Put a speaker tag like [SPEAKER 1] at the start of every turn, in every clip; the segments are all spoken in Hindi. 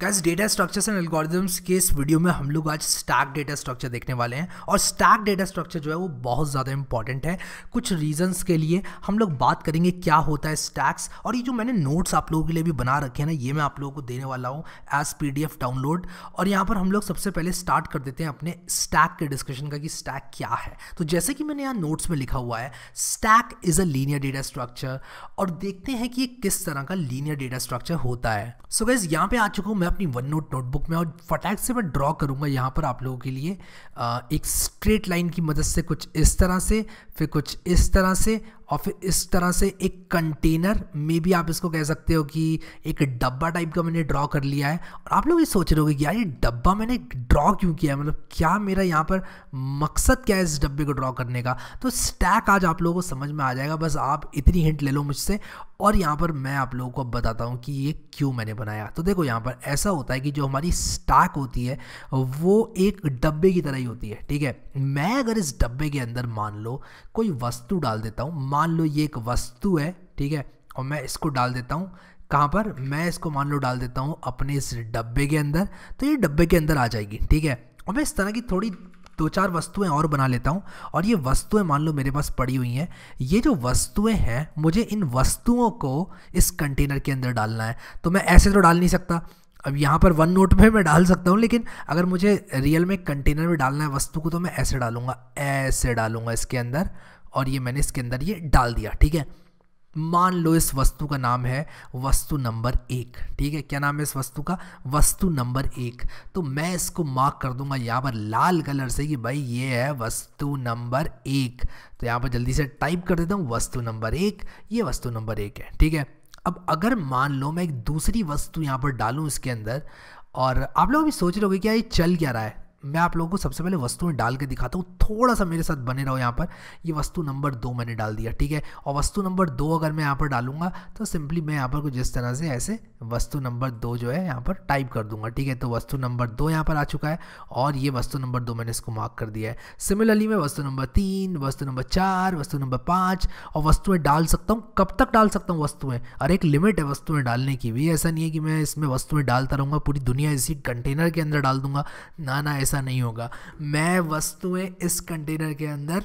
[SPEAKER 1] gas data structures and algorithms के इस वीडियो में हम लोग आज स्टैक डेटा स्ट्रक्चर देखने वाले हैं और स्टैक डेटा स्ट्रक्चर जो है वो बहुत ज़्यादा इंपॉर्टेंट है कुछ रीजंस के लिए हम लोग बात करेंगे क्या होता है स्टैक्स और ये जो मैंने नोट्स आप लोगों के लिए भी बना रखे हैं ना ये मैं आप लोगों को देने वाला हूँ एज पी डाउनलोड और यहाँ पर हम लोग सबसे पहले स्टार्ट कर देते हैं अपने स्टैक के डिस्कशन का कि स्टैक क्या है तो जैसे कि मैंने यहाँ नोट्स में लिखा हुआ है stack is a linear data structure और देखते हैं कि ये किस तरह का लीनियर डेटा स्ट्रक्चर होता है सो गैस यहाँ पे आ चुका हूँ मैं मैं अपनी वन नोट नोटबुक में और फटाक से मैं ड्रॉ करूँगा यहाँ पर आप लोगों के लिए एक स्ट्रेट लाइन की मदद से कुछ इस तरह से फिर कुछ इस तरह से और फिर इस तरह से एक कंटेनर मे भी आप इसको कह सकते हो कि एक डब्बा टाइप का मैंने ड्रॉ कर लिया है और आप लोग ये सोच रहे हो कि यार ये डब्बा मैंने ड्रॉ क्यों किया है मतलब क्या मेरा यहाँ पर मकसद क्या है इस डब्बे को ड्रॉ करने का तो स्टैक आज आप लोगों को समझ में आ जाएगा बस आप इतनी हिंट ले लो मुझसे और यहाँ पर मैं आप लोगों को बताता हूँ कि ये क्यों मैंने बनाया तो देखो यहाँ पर ऐसा होता है कि जो हमारी स्टैक होती है वो एक डब्बे की तरह ही होती है ठीक है मैं अगर इस डब्बे के अंदर मान लो कोई वस्तु डाल देता हूँ मान लो ये एक वस्तु है ठीक है और मैं इसको डाल देता हूँ कहाँ पर मैं इसको मान लो डाल देता हूँ अपने इस डब्बे के अंदर तो ये डब्बे के अंदर आ जाएगी ठीक है और मैं इस तरह की थोड़ी दो चार वस्तुएं और बना लेता हूँ और ये वस्तुएं मान लो मेरे पास पड़ी हुई हैं ये जो वस्तुएं हैं मुझे इन वस्तुओं को इस कंटेनर के अंदर डालना है तो मैं ऐसे तो डाल नहीं सकता अब यहाँ पर वन नोट में मैं डाल सकता हूँ लेकिन अगर मुझे रियल में कंटेनर में डालना है वस्तु को तो मैं ऐसे डालूंगा ऐसे डालूंगा इसके अंदर और ये मैंने इसके अंदर ये डाल दिया ठीक है मान लो इस वस्तु का नाम है वस्तु नंबर एक ठीक है क्या नाम है इस वस्तु का वस्तु नंबर एक तो मैं इसको मार्क कर दूंगा यहाँ पर लाल कलर से कि भाई ये है वस्तु नंबर एक तो यहाँ पर जल्दी से टाइप कर देता हूँ वस्तु नंबर एक ये वस्तु नंबर एक है ठीक है अब अगर मान लो मैं एक दूसरी वस्तु यहाँ पर डालूँ इसके अंदर और आप लोग भी सोच रहे हो क्या ये चल क्या रहा है मैं आप लोगों को सबसे पहले वस्तुएं डाल के दिखाता हूँ थोड़ा सा मेरे साथ बने रहो यहाँ पर ये वस्तु नंबर दो मैंने डाल दिया ठीक है और वस्तु नंबर दो अगर मैं यहाँ पर डालूंगा तो सिंपली मैं यहाँ पर कुछ जिस तरह से ऐसे वस्तु नंबर दो जो है यहाँ पर टाइप कर दूंगा ठीक है तो वस्तु नंबर दो यहाँ पर आ चुका है और ये वस्तु नंबर दो मैंने इसको मार्क कर दिया है सिमिलरली मैं वस्तु नंबर तीन वस्तु नंबर चार वस्तु नंबर पाँच और वस्तुएँ डाल सकता हूँ कब तक डाल सकता हूँ वस्तुएँ और एक लिमिट है वस्तुएँ डालने की भी ऐसा नहीं है कि मैं इसमें वस्तुएँ डालता रहूँगा पूरी दुनिया इसी कंटेनर के अंदर डाल दूंगा ना ना ऐसा नहीं होगा मैं वस्तुएं इस कंटेनर के अंदर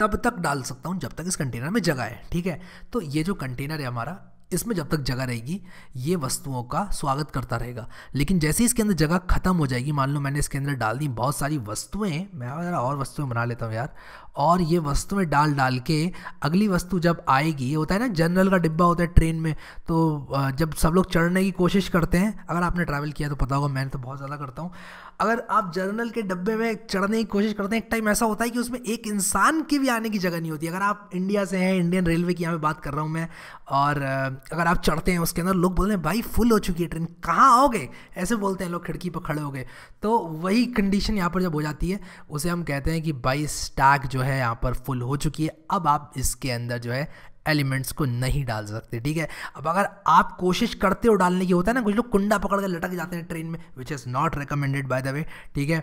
[SPEAKER 1] तब तक डाल सकता हूँ जब तक इस कंटेनर में जगह है ठीक है तो ये जो कंटेनर है हमारा इसमें जब तक जगह रहेगी ये वस्तुओं का स्वागत करता रहेगा लेकिन जैसे ही इसके अंदर जगह खत्म हो जाएगी मान लो मैंने इसके अंदर डाल दी बहुत सारी वस्तुएं मैं और वस्तुएं बना लेता हूँ यार और ये वस्तुएं डाल डाल के अगली वस्तु जब आएगी होता है ना जनरल का डिब्बा होता है ट्रेन में तो जब सब लोग चढ़ने की कोशिश करते हैं अगर आपने ट्रैवल किया तो पता होगा मैंने तो बहुत ज़्यादा करता हूँ अगर आप जनरल के डिब्बे में चढ़ने की कोशिश करते हैं एक टाइम ऐसा होता है कि उसमें एक इंसान की भी आने की जगह नहीं होती अगर आप इंडिया से हैं इंडियन रेलवे की यहाँ पर बात कर रहा हूँ मैं और अगर आप चढ़ते हैं उसके अंदर लोग बोल रहे हैं भाई फुल हो चुकी है ट्रेन कहाँ आओगे ऐसे बोलते हैं लोग खिड़की पर खड़े हो गए तो वही कंडीशन यहाँ पर जब हो जाती है उसे हम कहते हैं कि भाई स्टैक जो है है यहाँ पर फुल हो चुकी है अब आप इसके अंदर जो है एलिमेंट्स को नहीं डाल सकते ठीक है अब अगर आप कोशिश करते हो डालने की होता है ना कुछ लोग कुंडा पकड़ कर लटक जाते हैं ट्रेन में which is not recommended by the way ठीक है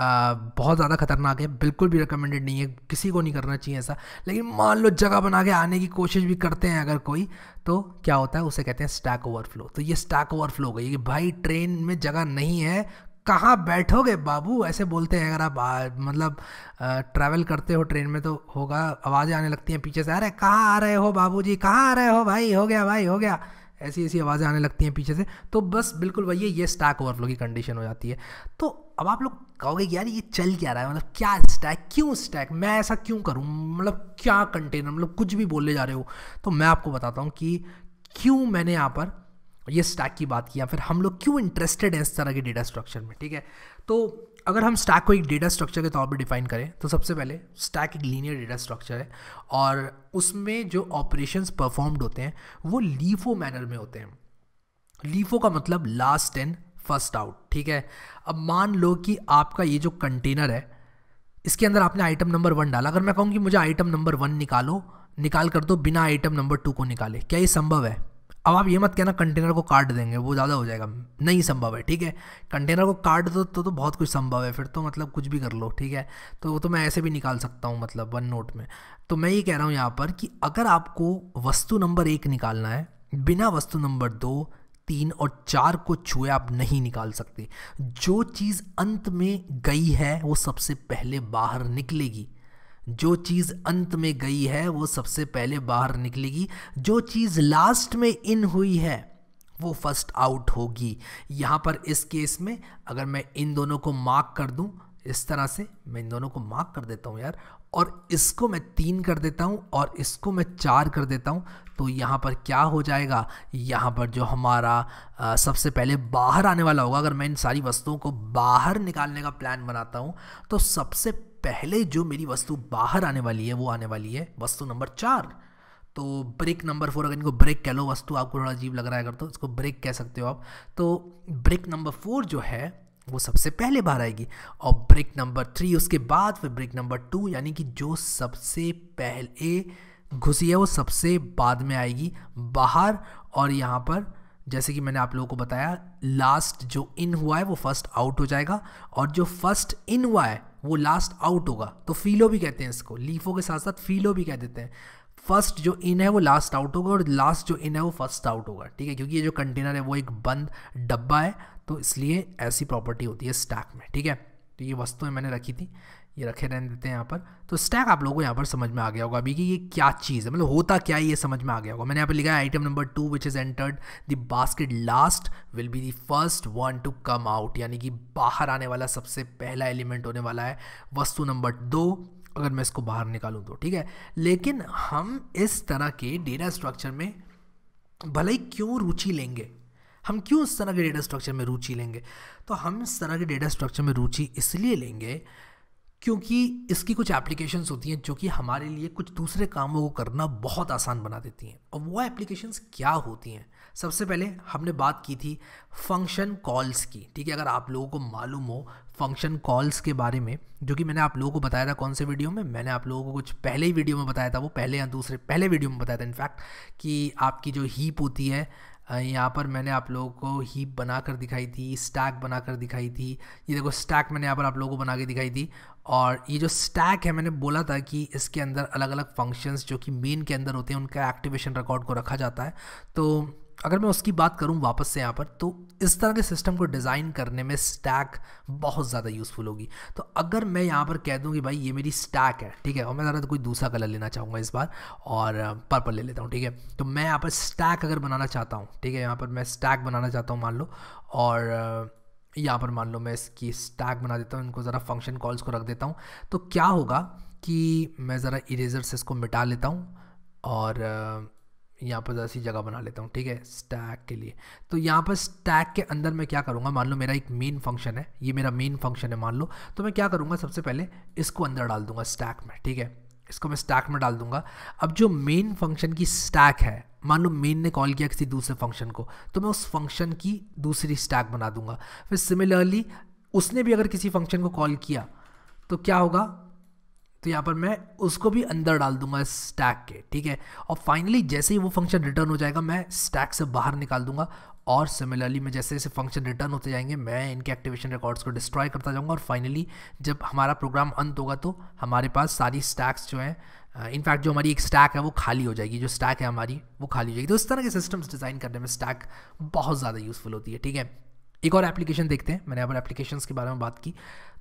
[SPEAKER 1] आ, बहुत ज़्यादा खतरनाक है बिल्कुल भी रिकमेंडेड नहीं है किसी को नहीं करना चाहिए ऐसा लेकिन मान लो जगह बना के आने की कोशिश भी करते हैं अगर कोई तो क्या होता है उसे कहते हैं स्टैक ओवरफ्लो तो ये स्टैक ओवरफ्लो हो गई कि भाई ट्रेन में जगह नहीं है कहाँ बैठोगे बाबू ऐसे बोलते हैं अगर आप मतलब ट्रैवल करते हो ट्रेन में तो होगा आवाज़ें आने लगती हैं पीछे से अरे कहाँ आ रहे हो बाबू जी कहाँ आ रहे हो भाई हो गया भाई हो गया ऐसी ऐसी आवाज़ें आने लगती हैं पीछे से तो बस बिल्कुल वही है ये स्टैक ओवरफ्लो की कंडीशन हो जाती है तो अब आप लोग कहोगे यार ये चल क्या रहा है मतलब क्या स्टैक क्यों स्टैक मैं ऐसा क्यों करूँ मतलब क्या कंटेनर मतलब कुछ भी बोलने जा रहे हो तो मैं आपको बताता हूँ कि क्यों मैंने यहाँ पर ये स्टैक की बात की या फिर हम लोग क्यों इंटरेस्टेड हैं इस तरह के डेटा स्ट्रक्चर में ठीक है तो अगर हम स्टैक को एक डेटा स्ट्रक्चर के तौर पर डिफाइन करें तो सबसे पहले स्टैक एक लीनियर डेटा स्ट्रक्चर है और उसमें जो ऑपरेशन परफॉर्म्ड होते हैं वो लीफो मैनर में होते हैं लीफो का मतलब लास्ट इन फर्स्ट आउट ठीक है अब मान लो कि आपका ये जो कंटेनर है इसके अंदर आपने आइटम नंबर वन डाला अगर मैं कहूँ कि मुझे आइटम नंबर वन निकालो निकाल कर दो बिना आइटम नंबर टू को निकाले क्या ये संभव है अब आप ये मत कहना कंटेनर को काट देंगे वो ज़्यादा हो जाएगा नहीं संभव है ठीक है कंटेनर को काट दो तो तो बहुत कुछ संभव है फिर तो मतलब कुछ भी कर लो ठीक है तो वो तो मैं ऐसे भी निकाल सकता हूँ मतलब वन नोट में तो मैं ये कह रहा हूँ यहाँ पर कि अगर आपको वस्तु नंबर एक निकालना है बिना वस्तु नंबर दो तीन और चार को छुए आप नहीं निकाल सकते जो चीज़ अंत में गई है वो सबसे पहले बाहर निकलेगी जो चीज़ अंत में गई है वो सबसे पहले बाहर निकलेगी जो चीज़ लास्ट में इन हुई है वो फर्स्ट आउट होगी यहाँ पर इस केस में अगर मैं इन दोनों को मार्क कर दूँ इस तरह से मैं इन दोनों को मार्क कर देता हूँ यार और इसको मैं तीन कर देता हूँ और इसको मैं चार कर देता हूँ तो यहाँ पर क्या हो जाएगा यहाँ पर जो हमारा आ, सबसे पहले बाहर आने वाला होगा अगर मैं इन सारी वस्तुओं को बाहर निकालने का प्लान बनाता हूँ तो सबसे पहले जो मेरी वस्तु बाहर आने वाली है वो आने वाली है वस्तु नंबर चार तो ब्रेक नंबर फोर अगर इनको ब्रेक कह लो वस्तु आपको थोड़ा अजीब लग रहा है अगर तो इसको ब्रेक कह सकते हो आप तो ब्रेक नंबर फोर जो है वो सबसे पहले बाहर आएगी और ब्रेक नंबर थ्री उसके बाद फिर ब्रेक नंबर टू यानी कि जो सबसे पहले घुसी है वो सबसे बाद में आएगी बाहर और यहाँ पर जैसे कि मैंने आप लोगों को बताया लास्ट जो इन हुआ है वो फर्स्ट आउट हो जाएगा और जो फर्स्ट इन हुआ है वो लास्ट आउट होगा तो फीलो भी कहते हैं इसको लीफो के साथ साथ फीलो भी कह देते हैं फर्स्ट जो इन है वो लास्ट आउट होगा और लास्ट जो इन है वो फर्स्ट आउट होगा ठीक है क्योंकि ये जो कंटेनर है वो एक बंद डब्बा है तो इसलिए ऐसी प्रॉपर्टी होती है स्टैक में ठीक है तो ये वस्तुएं मैंने रखी थी ये रखे रहने देते हैं यहाँ पर तो स्टैक आप लोगों को यहाँ पर समझ में आ गया होगा अभी कि ये क्या चीज़ है मतलब होता क्या है ये समझ में आ गया होगा मैंने यहाँ पर लिखा है item number two which is entered the basket last will be the first one to come out यानी कि बाहर आने वाला सबसे पहला एलिमेंट होने वाला है वस्तु नंबर दो अगर मैं इसको बाहर निकालूँ तो ठीक है लेकिन हम इस तरह के डेटा स्ट्रक्चर में भले ही क्यों रुचि लेंगे हम क्यों इस तरह के डेटा स्ट्रक्चर में रुचि लेंगे तो हम इस तरह के डेटा स्ट्रक्चर में रुचि इसलिए लेंगे क्योंकि इसकी कुछ एप्लीकेशंस होती हैं जो कि हमारे लिए कुछ दूसरे कामों को करना बहुत आसान बना देती हैं और वो एप्लीकेशंस क्या होती हैं सबसे पहले हमने बात की थी फंक्शन कॉल्स की ठीक है अगर आप लोगों को मालूम हो फंक्शन कॉल्स के बारे में जो कि मैंने आप लोगों को बताया था कौन से वीडियो में मैंने आप लोगों को कुछ पहले ही वीडियो में बताया था वो पहले या दूसरे पहले वीडियो में बताया था इनफैक्ट कि आपकी जो हीप होती है यहाँ पर मैंने आप लोगों को हीप बना कर दिखाई थी स्टैक बना कर दिखाई थी ये देखो स्टैक मैंने यहाँ पर आप लोगों को बना के दिखाई थी और ये जो स्टैक है मैंने बोला था कि इसके अंदर अलग अलग फंक्शंस जो कि मेन के अंदर होते हैं उनका एक्टिवेशन रिकॉर्ड को रखा जाता है तो अगर मैं उसकी बात करूं वापस से यहाँ पर तो इस तरह के सिस्टम को डिज़ाइन करने में स्टैक बहुत ज़्यादा यूज़फुल होगी तो अगर मैं यहाँ पर कह दूँ कि भाई ये मेरी स्टैक है ठीक है और मैं ज़्यादा कोई दूसरा कलर लेना चाहूँगा इस बार और पर्पल ले लेता हूँ ठीक है तो मैं यहाँ पर स्टैक अगर बनाना चाहता हूँ ठीक है यहाँ पर मैं स्टैक बनाना चाहता हूँ मान लो और यहाँ पर मान लो मैं इसकी स्टैक बना देता हूँ इनको ज़रा फंक्शन कॉल्स को रख देता हूँ तो क्या होगा कि मैं ज़रा इरेजर से इसको मिटा लेता हूँ और यहाँ पर ज़रा सी जगह बना लेता हूँ ठीक है स्टैक के लिए तो यहाँ पर स्टैक के अंदर मैं क्या करूँगा मान लो मेरा एक मेन फंक्शन है ये मेरा मेन फंक्शन है मान लो तो मैं क्या करूँगा सबसे पहले इसको अंदर डाल दूँगा स्टैक में ठीक है इसको मैं स्टैक में डाल दूंगा अब जो मेन फंक्शन की स्टैक है मान लो मेन ने कॉल किया किसी दूसरे फंक्शन को तो मैं उस फंक्शन की दूसरी स्टैक बना दूंगा फिर सिमिलरली उसने भी अगर किसी फंक्शन को कॉल किया तो क्या होगा तो यहाँ पर मैं उसको भी अंदर डाल दूंगा स्टैक के ठीक है और फाइनली जैसे ही वो फंक्शन रिटर्न हो जाएगा मैं स्टैक से बाहर निकाल दूंगा और सिमिलरली मैं जैसे जैसे फंक्शन रिटर्न होते जाएंगे मैं इनके एक्टिवेशन रिकॉर्ड्स को डिस्ट्रॉय करता जाऊँगा और फाइनली जब हमारा प्रोग्राम अंत होगा तो हमारे पास सारी स्टैक्स जो हैं इनफैक्ट जो हमारी एक स्टैक है वो खाली हो जाएगी जो स्टैक है हमारी वो खाली हो जाएगी तो इस तरह के सिस्टम्स डिज़ाइन करने में स्टैक बहुत ज़्यादा यूज़फुल होती है ठीक है एक और एप्लीकेशन देखते हैं मैंने अब एप्लीकेशन के बारे में बात की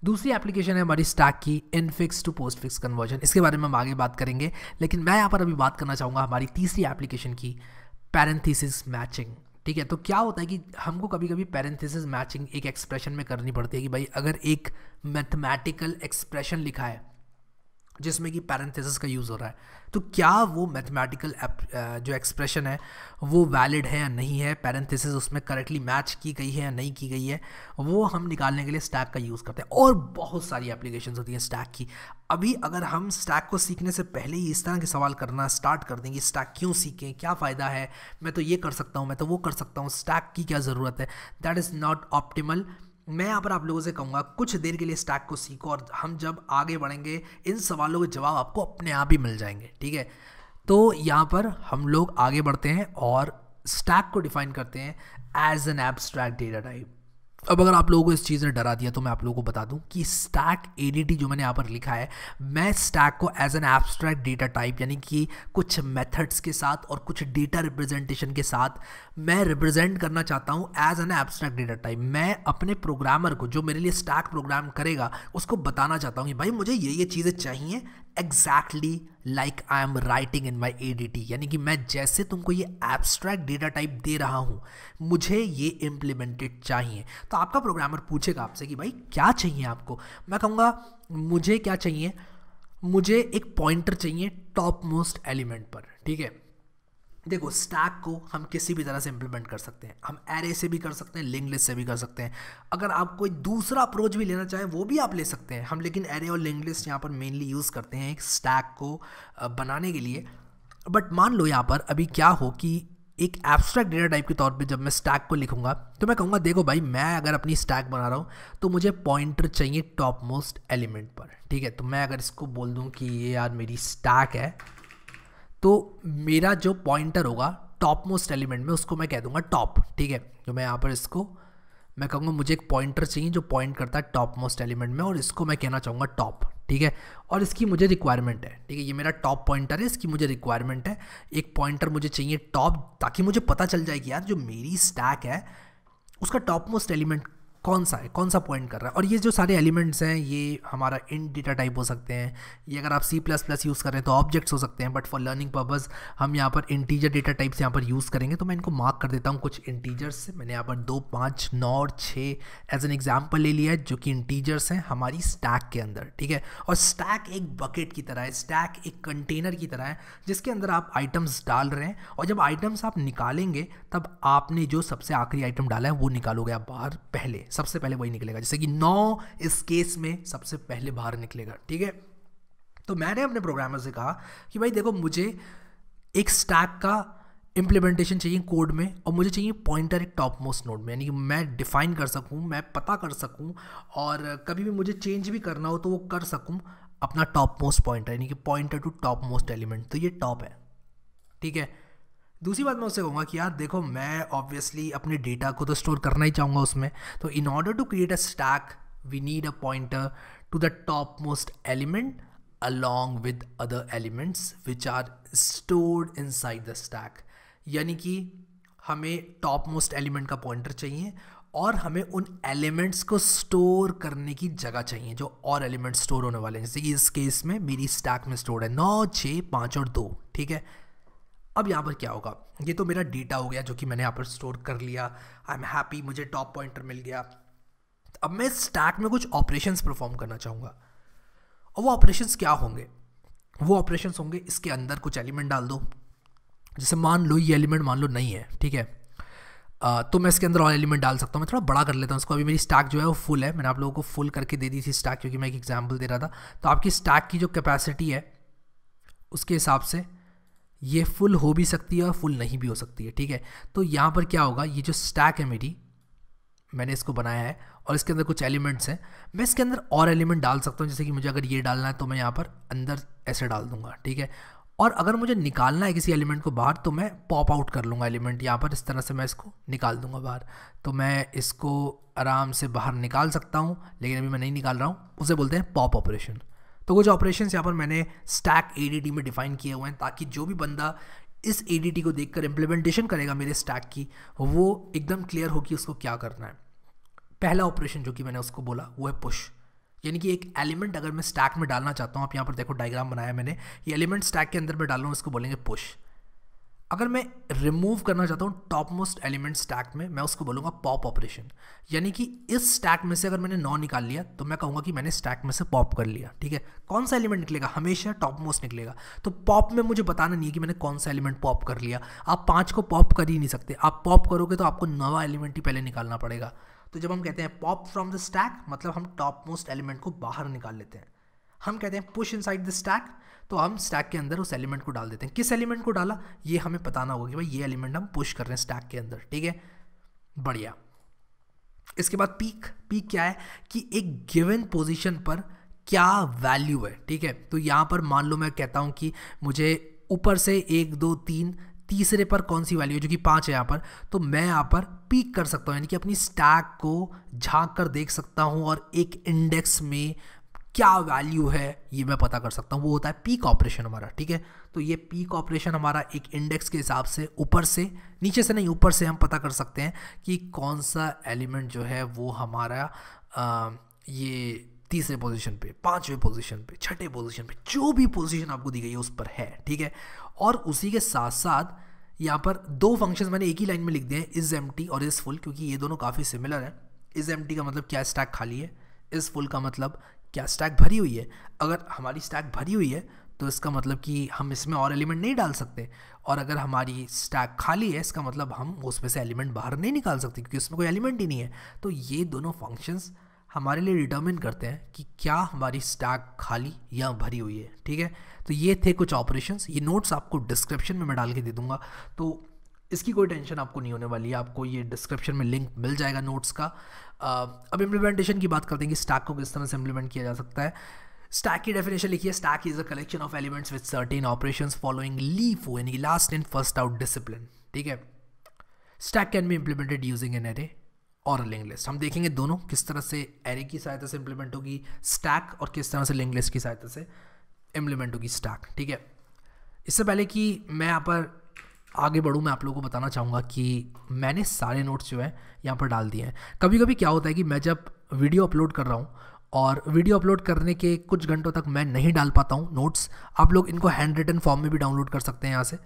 [SPEAKER 1] दूसरी एप्लीकेशन है हमारी स्टैक की infix to postfix conversion इसके बारे में हम आगे बात करेंगे लेकिन मैं यहाँ पर अभी बात करना चाहूँगा हमारी तीसरी एप्लीकेशन की पैरेंथीसिस मैचिंग ठीक है तो क्या होता है कि हमको कभी कभी पैरेंथेसिस मैचिंग एक एक्सप्रेशन में करनी पड़ती है कि भाई अगर एक मैथमेटिकल एक्सप्रेशन लिखा है जिसमें कि पैरेंथेसिस का यूज़ हो रहा है तो क्या वो मैथमेटिकल जो एक्सप्रेशन है वो वैलिड है या नहीं है पैरेंथेसिस उसमें करेक्टली मैच की गई है या नहीं की गई है वो हम निकालने के लिए स्टैक का यूज़ करते हैं और बहुत सारी एप्लीकेशन होती हैं स्टैक की अभी अगर हम स्टैक को सीखने से पहले ही इस तरह के सवाल करना स्टार्ट कर देंगे स्टैक क्यों सीखें क्या फ़ायदा है मैं तो ये कर सकता हूँ मैं तो वो कर सकता हूँ स्टैक की क्या ज़रूरत है दैट इज़ नॉट ऑप्टिमल मैं यहाँ पर आप लोगों से कहूँगा कुछ देर के लिए स्टैक को सीखो और हम जब आगे बढ़ेंगे इन सवालों के जवाब आपको अपने आप ही मिल जाएंगे ठीक है तो यहाँ पर हम लोग आगे बढ़ते हैं और स्टैक को डिफाइन करते हैं as an abstract data type अब अगर आप लोगों को इस चीज़ ने डरा दिया तो मैं आप लोगों को बता दूं कि स्टैक ए जो मैंने यहाँ पर लिखा है मैं स्टैक को as an abstract data type यानी कि कुछ मेथड्स के साथ और कुछ डेटा रिप्रेजेंटेशन के साथ मैं रिप्रेजेंट करना चाहता हूँ as an abstract data type मैं अपने प्रोग्रामर को जो मेरे लिए स्टैक प्रोग्राम करेगा उसको बताना चाहता हूँ कि भाई मुझे ये ये चीज़ें चाहिए exactly like I am writing in my A D T यानी कि मैं जैसे तुमको ये एब्स्ट्रैक्ट डेटा टाइप दे रहा हूँ मुझे ये इम्प्लीमेंटेड चाहिए तो आपका प्रोग्रामर पूछेगा आपसे कि भाई क्या चाहिए आपको मैं कहूँगा मुझे क्या चाहिए मुझे एक पॉइंटर चाहिए टॉप मोस्ट एलिमेंट पर ठीक है देखो स्टैक को हम किसी भी तरह से इम्प्लीमेंट कर सकते हैं हम एरे से भी कर सकते हैं लिंग लिस्ट से भी कर सकते हैं अगर आप कोई दूसरा अप्रोच भी लेना चाहें वो भी आप ले सकते हैं हम लेकिन एरे और लिंग लिस्ट यहाँ पर मेनली यूज़ करते हैं एक स्टैक को बनाने के लिए बट मान लो यहाँ पर अभी क्या हो कि एक एब्स्ट्रैक्ट डेटा टाइप के तौर पे जब मैं स्टैक को लिखूंगा तो मैं कहूँगा देखो भाई मैं अगर अपनी स्टैक बना रहा हूँ तो मुझे पॉइंटर चाहिए टॉप मोस्ट एलिमेंट पर ठीक है तो मैं अगर इसको बोल दूँ कि ये यार मेरी स्टैक है तो मेरा जो पॉइंटर होगा टॉप मोस्ट एलिमेंट में उसको मैं कह दूंगा टॉप ठीक है तो मैं यहाँ पर इसको मैं कहूँगा मुझे एक पॉइंटर चाहिए जो पॉइंट करता है टॉप मोस्ट एलिमेंट में और इसको मैं कहना चाहूँगा टॉप ठीक है और इसकी मुझे रिक्वायरमेंट है ठीक है ये मेरा टॉप पॉइंटर है इसकी मुझे रिक्वायरमेंट है एक पॉइंटर मुझे चाहिए टॉप ताकि मुझे पता चल जाए कि यार जो मेरी स्टैक है उसका टॉप मोस्ट एलिमेंट कौन सा है कौन सा पॉइंट कर रहा है और ये जो सारे एलिमेंट्स हैं ये हमारा इन डेटा टाइप हो सकते हैं ये अगर आप सी प्लस प्लस यूज़ कर रहे हैं तो ऑब्जेक्ट्स हो सकते हैं बट फॉर लर्निंग पर्पज़ हम यहाँ पर इंटीजर डेटा टाइप्स यहाँ पर यूज़ करेंगे तो मैं इनको मार्क कर देता हूँ कुछ इंटीजर्स से मैंने यहाँ पर दो पाँच नौ और छः एज एन एग्जाम्पल ले लिया है जो कि इंटीजर्स हैं हमारी स्टैक के अंदर ठीक है और स्टैक एक बकेट की तरह है स्टैक एक कंटेनर की तरह है जिसके अंदर आप आइटम्स डाल रहे हैं और जब आइटम्स आप निकालेंगे तब आपने जो सबसे आखिरी आइटम डाला है वो निकालोगे आप बाहर पहले सबसे पहले वही निकलेगा जैसे कि नौ इस केस में सबसे पहले बाहर निकलेगा ठीक है तो मैंने अपने प्रोग्रामर से कहा कि भाई देखो मुझे एक स्टैक का इम्प्लीमेंटेशन चाहिए कोड में और मुझे चाहिए पॉइंटर एक टॉप मोस्ट नोड में यानी कि मैं डिफाइन कर सकूं मैं पता कर सकूं और कभी भी मुझे चेंज भी करना हो तो वो कर सकूं अपना टॉप मोस्ट पॉइंटर यानी कि pointer to top most element तो ये टॉप है ठीक है दूसरी बात मैं उससे कहूँगा कि यार देखो मैं ऑब्वियसली अपने डेटा को तो स्टोर करना ही चाहूँगा उसमें तो in order to create a stack we need a pointer to the top most element along with other elements which are stored inside the stack यानी कि हमें टॉप मोस्ट एलिमेंट का पॉइंटर चाहिए और हमें उन एलिमेंट्स को स्टोर करने की जगह चाहिए जो और एलिमेंट्स स्टोर होने वाले हैं जैसे कि इस केस में मेरी स्टैक में स्टोर है नौ छः पाँच और दो ठीक है अब यहाँ पर क्या होगा ये तो मेरा डेटा हो गया जो कि मैंने यहाँ पर स्टोर कर लिया आई एम हैप्पी मुझे टॉप पॉइंटर मिल गया अब मैं स्टैक में कुछ ऑपरेशन परफॉर्म करना चाहूँगा और वो ऑपरेशन क्या होंगे वो ऑपरेशन होंगे इसके अंदर कुछ एलिमेंट डाल दो जैसे मान लो ये एलिमेंट मान लो नहीं है ठीक है तो मैं इसके अंदर और एलिमेंट डाल सकता हूँ मैं थोड़ा बड़ा कर लेता हूँ उसको अभी मेरी स्टैक जो है वो फुल है मैंने आप लोगों को फुल करके दे दी थी स्टैक क्योंकि मैं एक एग्जाम्पल दे रहा था तो आपकी स्टैक की जो कैपेसिटी है उसके हिसाब से ये फुल हो भी सकती है और फुल नहीं भी हो सकती है ठीक है तो यहाँ पर क्या होगा ये जो स्टैक है मेरी मैंने इसको बनाया है और इसके अंदर कुछ एलिमेंट्स हैं मैं इसके अंदर और एलिमेंट डाल सकता हूँ जैसे कि मुझे अगर ये डालना है तो मैं यहाँ पर अंदर ऐसे डाल दूंगा ठीक है और अगर मुझे निकालना है किसी एलिमेंट को बाहर तो मैं पॉप आउट कर लूँगा एलिमेंट यहाँ पर इस तरह से मैं इसको निकाल दूंगा बाहर तो मैं इसको आराम से बाहर निकाल सकता हूँ लेकिन अभी मैं नहीं निकाल रहा हूँ उसे बोलते हैं पॉप ऑपरेशन तो कुछ ऑपरेशन यहाँ पर मैंने स्टैक ए में डिफाइन किए हुए हैं ताकि जो भी बंदा इस ए को देखकर इम्प्लीमेंटेशन करेगा मेरे स्टैक की वो एकदम क्लियर हो कि उसको क्या करना है पहला ऑपरेशन जो कि मैंने उसको बोला वो है पुश यानी कि एक एलिमेंट अगर मैं स्टैक में डालना चाहता हूँ आप यहाँ पर देखो डायग्राम बनाया मैंने ये एलिमेंट स्टैक के अंदर मैं डाल रहा हूँ बोलेंगे पुश अगर मैं रिमूव करना चाहता हूँ टॉप मोस्ट एलिमेंट स्टैक में मैं उसको बोलूँगा पॉप ऑपरेशन यानी कि इस स्टैक में से अगर मैंने नौ निकाल लिया तो मैं कहूँगा कि मैंने स्टैक में से पॉप कर लिया ठीक है कौन सा एलिमेंट निकलेगा हमेशा टॉप मोस्ट निकलेगा तो पॉप में मुझे बताना नहीं है कि मैंने कौन सा एलिमेंट पॉप कर लिया आप पाँच को पॉप कर ही नहीं सकते आप पॉप करोगे तो आपको नवा एलिमेंट ही पहले निकालना पड़ेगा तो जब हम कहते हैं पॉप फ्रॉम द स्टैक मतलब हम टॉप मोस्ट एलिमेंट को बाहर निकाल लेते हैं हम कहते हैं पुश साइड द स्टैक तो हम स्टैक के अंदर उस एलिमेंट को डाल देते हैं किस एलिमेंट को डाला ये हमें बताना होगा कि भाई ये एलिमेंट हम पुश कर रहे हैं स्टैक के अंदर ठीक है बढ़िया इसके बाद पीक पीक क्या है कि एक गिवन पोजीशन पर क्या वैल्यू है ठीक है तो यहाँ पर मान लो मैं कहता हूँ कि मुझे ऊपर से एक दो तीन तीसरे पर कौन सी वैल्यू है जो कि पाँच है यहाँ पर तो मैं यहाँ पर पीक कर सकता हूँ यानी कि अपनी स्टैक को झाँक कर देख सकता हूँ और एक इंडेक्स में क्या वैल्यू है ये मैं पता कर सकता हूँ वो होता है पीक ऑपरेशन हमारा ठीक है तो ये पीक ऑपरेशन हमारा एक इंडेक्स के हिसाब से ऊपर से नीचे से नहीं ऊपर से हम पता कर सकते हैं कि कौन सा एलिमेंट जो है वो हमारा आ, ये तीसरे पोजीशन पे पांचवें पोजीशन पे छठे पोजीशन पे जो भी पोजीशन आपको दी गई है उस पर है ठीक है और उसी के साथ साथ यहाँ पर दो फंक्शंस मैंने एक ही लाइन में लिख दिए हैं इज़ एम और इज़ फुल क्योंकि ये दोनों काफ़ी सिमिलर हैं इज़ एम का मतलब क्या स्टैक खाली है इस फुल का मतलब क्या स्टैक भरी हुई है अगर हमारी स्टैक भरी हुई है तो इसका मतलब कि हम इसमें और एलिमेंट नहीं डाल सकते और अगर हमारी स्टैक खाली है इसका मतलब हम उसमें से एलिमेंट बाहर नहीं निकाल सकते क्योंकि उसमें कोई एलिमेंट ही नहीं है तो ये दोनों फंक्शंस हमारे लिए डिटर्मिन करते हैं कि क्या हमारी स्टैक खाली या भरी हुई है ठीक है तो ये थे कुछ ऑपरेशंस ये नोट्स आपको डिस्क्रिप्शन में मैं डाल के दे दूँगा तो इसकी कोई टेंशन आपको नहीं होने वाली है आपको ये डिस्क्रिप्शन में लिंक मिल जाएगा नोट्स का अब इम्प्लीमेंटेशन की बात करते हैं कि स्टैक को किस तरह से इम्प्लीमेंट किया जा सकता है स्टैक की डेफिनेशन लिखिए stack is a collection of elements with certain operation following LIFO यानी कि last in first out discipline ठीक है stack can be implemented using an array और लिंग लिस्ट हम देखेंगे दोनों किस तरह से एरे की सहायता से इम्प्लीमेंट होगी स्टैक और किस तरह से लिंग लिस्ट की सहायता से इम्प्लीमेंट होगी स्टैक ठीक है इससे पहले कि मैं यहाँ पर आगे बढ़ूँ मैं आप लोगों को बताना चाहूँगा कि मैंने सारे नोट्स जो हैं यहाँ पर डाल दिए हैं कभी कभी क्या होता है कि मैं जब वीडियो अपलोड कर रहा हूँ और वीडियो अपलोड करने के कुछ घंटों तक मैं नहीं डाल पाता हूँ नोट्स आप लोग इनको हैंड रिटन फॉर्म में भी डाउनलोड कर सकते हैं यहाँ से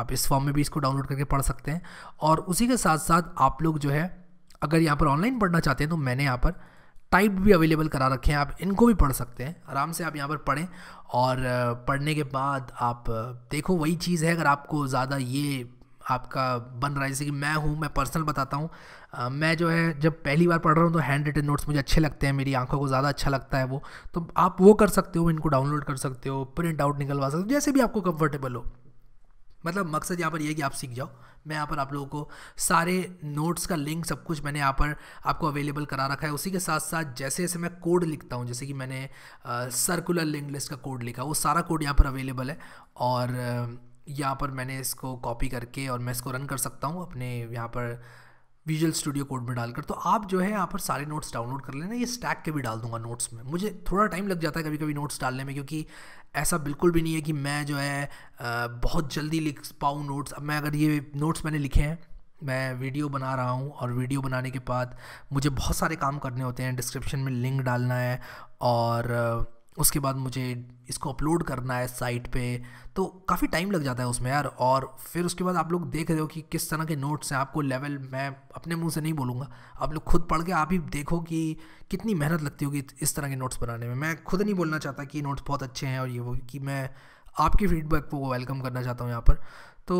[SPEAKER 1] आप इस फॉर्म में भी इसको डाउनलोड करके पढ़ सकते हैं और उसी के साथ साथ आप लोग जो है अगर यहाँ पर ऑनलाइन पढ़ना चाहते हैं तो मैंने यहाँ पर टाइप भी अवेलेबल करा रखे हैं आप इनको भी पढ़ सकते हैं आराम से आप यहाँ पर पढ़ें और पढ़ने के बाद आप देखो वही चीज़ है अगर आपको ज़्यादा ये आपका बन रहा है जैसे कि मैं हूँ मैं पर्सनल बताता हूँ मैं जो है जब पहली बार पढ़ रहा हूँ तो हैंड रिटन नोट्स मुझे अच्छे लगते हैं मेरी आंखों को ज़्यादा अच्छा लगता है वो तो आप वो कर सकते हो इनको डाउनलोड कर सकते हो प्रिंट आउट निकलवा सकते हो जैसे भी आपको कंफर्टेबल हो मतलब मकसद यहाँ पर यह है कि आप सीख जाओ मैं यहाँ पर आप लोगों को सारे नोट्स का लिंक सब कुछ मैंने यहाँ पर आपको अवेलेबल करा रखा है उसी के साथ साथ जैसे जैसे मैं कोड लिखता हूँ जैसे कि मैंने सर्कुलर लिंक लिस्ट का कोड लिखा वो सारा कोड यहाँ पर अवेलेबल है और यहाँ पर मैंने इसको कॉपी करके और मैं इसको रन कर सकता हूँ अपने यहाँ पर विजुअल स्टूडियो कोड में डालकर तो आप जो है यहाँ पर सारे नोट्स डाउनलोड कर लेना ये स्टैक के भी डाल दूंगा नोट्स में मुझे थोड़ा टाइम लग जाता है कभी कभी नोट्स डालने में क्योंकि ऐसा बिल्कुल भी नहीं है कि मैं जो है बहुत जल्दी लिख पाऊँ नोट्स अब मैं अगर ये नोट्स मैंने लिखे हैं मैं वीडियो बना रहा हूँ और वीडियो बनाने के बाद मुझे बहुत सारे काम करने होते हैं डिस्क्रिप्शन में लिंक डालना है और उसके बाद मुझे इसको अपलोड करना है साइट पे तो काफ़ी टाइम लग जाता है उसमें यार और फिर उसके बाद आप लोग देख रहे हो कि किस तरह के नोट्स हैं आपको लेवल मैं अपने मुंह से नहीं बोलूँगा आप लोग खुद पढ़ के आप ही देखो कि कितनी मेहनत लगती होगी इस तरह के नोट्स बनाने में मैं खुद नहीं बोलना चाहता कि नोट्स बहुत अच्छे हैं और ये वो कि मैं आपकी फीडबैक को वेलकम करना चाहता हूँ यहाँ पर तो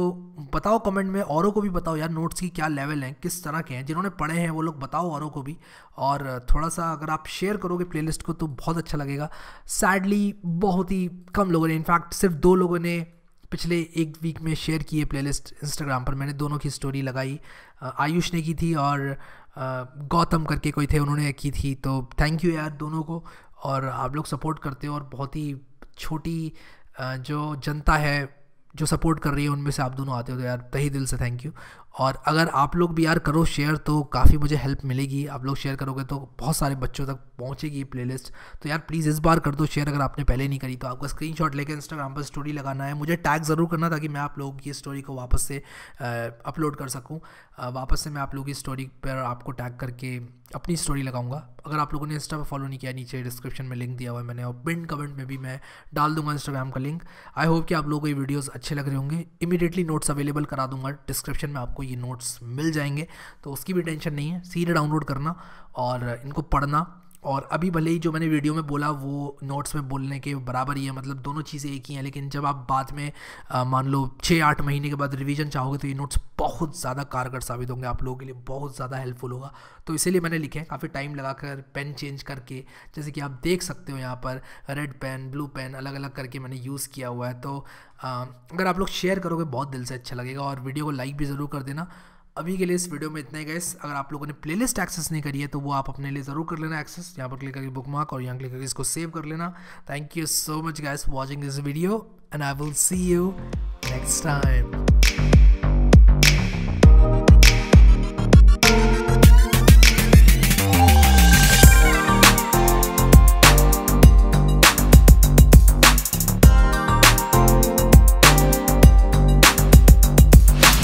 [SPEAKER 1] बताओ कमेंट में औरों को भी बताओ यार नोट्स की क्या लेवल हैं किस तरह के हैं जिन्होंने पढ़े हैं वो लोग बताओ औरों को भी और थोड़ा सा अगर आप शेयर करोगे प्लेलिस्ट को तो बहुत अच्छा लगेगा सैडली बहुत ही कम लोगों ने इनफैक्ट सिर्फ दो लोगों ने पिछले एक वीक में शेयर किए प्लेलिस्ट इंस्टाग्राम पर मैंने दोनों की स्टोरी लगाई आयुष ने की थी और गौतम करके कोई थे उन्होंने की थी तो थैंक यू यार दोनों को और आप लोग सपोर्ट करते हो और बहुत ही छोटी जो जनता है जो सपोर्ट कर रही है उनमें से आप दोनों आते हो तो यार तही दिल से थैंक यू और अगर आप लोग भी यार करो शेयर तो काफ़ी मुझे हेल्प मिलेगी आप लोग शेयर करोगे तो बहुत सारे बच्चों तक पहुँचेगी ये प्लेलिस्ट तो यार प्लीज़ इस बार कर दो शेयर अगर आपने पहले नहीं करी तो आपका स्क्रीनशॉट लेकर इंस्टाग्राम पर स्टोरी लगाना है मुझे टैग ज़रूर करना ताकि मैं आप लोगों की स्टोरी को वापस से अपलोड कर सकूँ वापस से मैं आप लोगों की स्टोरी पर आपको टैग करके अपनी स्टोरी लगाऊंगा अगर आप लोगों ने इंस्टा पर फॉलो नहीं किया नीचे डिस्क्रिप्शन में लिंक दिया हुआ है मैंने और पिन कमेंट में भी मैं डाल दूंगा इंस्टाग्राम का लिंक आई होप कि आप लोगों को ये वीडियोज़ अच्छे लग रहे होंगे इमीडिएटली नोट्स अवेलेबल करा दूंगा डिस्क्रिप्शन में आपको ये नोट्स मिल जाएंगे तो उसकी भी टेंशन नहीं है सीधे डाउनलोड करना और इनको पढ़ना और अभी भले ही जो मैंने वीडियो में बोला वो नोट्स में बोलने के बराबर ही है मतलब दोनों चीज़ें एक ही हैं लेकिन जब आप बाद में मान लो छः आठ महीने के बाद रिवीजन चाहोगे तो ये नोट्स बहुत ज़्यादा कारगर साबित होंगे आप लोगों के लिए बहुत ज़्यादा हेल्पफुल होगा तो इसीलिए मैंने लिखे हैं काफ़ी टाइम लगा कर पेन चेंज करके जैसे कि आप देख सकते हो यहाँ पर रेड पेन ब्लू पेन अलग अलग करके मैंने यूज़ किया हुआ है तो अगर आप लोग शेयर करोगे बहुत दिल से अच्छा लगेगा और वीडियो को लाइक भी ज़रूर कर देना अभी के लिए इस वीडियो में इतना ही गैस अगर आप लोगों ने प्लेलिस्ट एक्सेस नहीं करी है तो वो आप अपने लिए ज़रूर कर लेना एक्सेस यहाँ पर क्लिक करके बुक मार्क और यहाँ क्लिक करके इसको सेव कर लेना thank you so much guys watching this video and I will see you next time